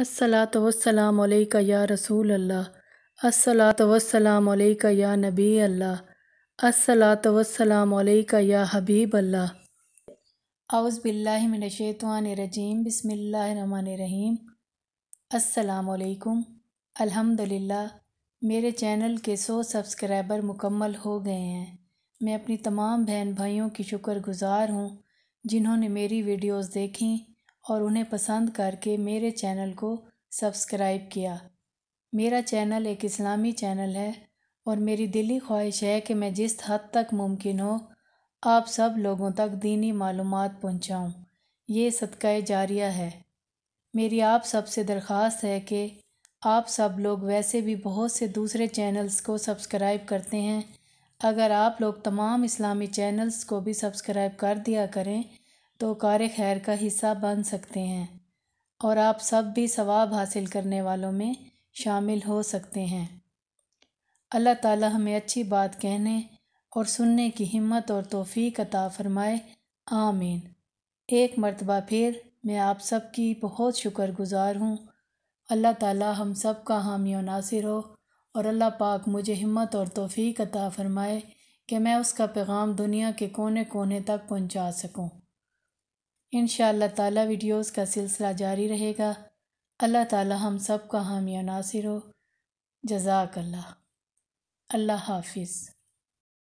असलात वसलाम या रसूल अल्लाह असलात वसलाम या नबी अल्लाह असलात वसलाम या हबीब अल्लाह आउज़ बिल्लाशैतवानरजीम बसमीम असलकुम अल्हम्दुलिल्लाह मेरे चैनल के सौ सब्सक्राइबर मुकम्मल हो गए हैं मैं अपनी तमाम बहन भाइयों की शुक्रगुजार हूँ जिन्होंने मेरी वीडियोस देखी और उन्हें पसंद करके मेरे चैनल को सब्सक्राइब किया मेरा चैनल एक इस्लामी चैनल है और मेरी दिली ख्वाहिश है कि मैं जिस हद तक मुमकिन हो आप सब लोगों तक दीनी मालूम पहुँचाऊँ ये सदका जारिया है मेरी आप सब से दरख्वास्त है कि आप सब लोग वैसे भी बहुत से दूसरे चैनल्स को सब्सक्राइब करते हैं अगर आप लोग तमाम इस्लामी चैनल्स को भी सब्सक्राइब कर दिया करें तो कार खैर का हिस्सा बन सकते हैं और आप सब भी सवाब हासिल करने वालों में शामिल हो सकते हैं अल्लाह ताला हमें अच्छी बात कहने और सुनने की हिम्मत और तोफ़ी अता फ़रमाए आमीन एक मरतबा फिर मैं आप सब की बहुत शुक्रगुजार हूँ अल्लाह ताला हम सब का हामी और नासिर हो और अल्लाह पाक मुझे हिम्मत और तोफ़ी अता फ़रमाए कि मैं उसका पैगाम दुनिया के कोने कोने तक पहुँचा सकूँ इन ताला वीडियोस का सिलसिला जारी रहेगा अल्लाह ताला हम सब का हामिया नासिर हो जजाकल्ला अल्लाह हाफिज़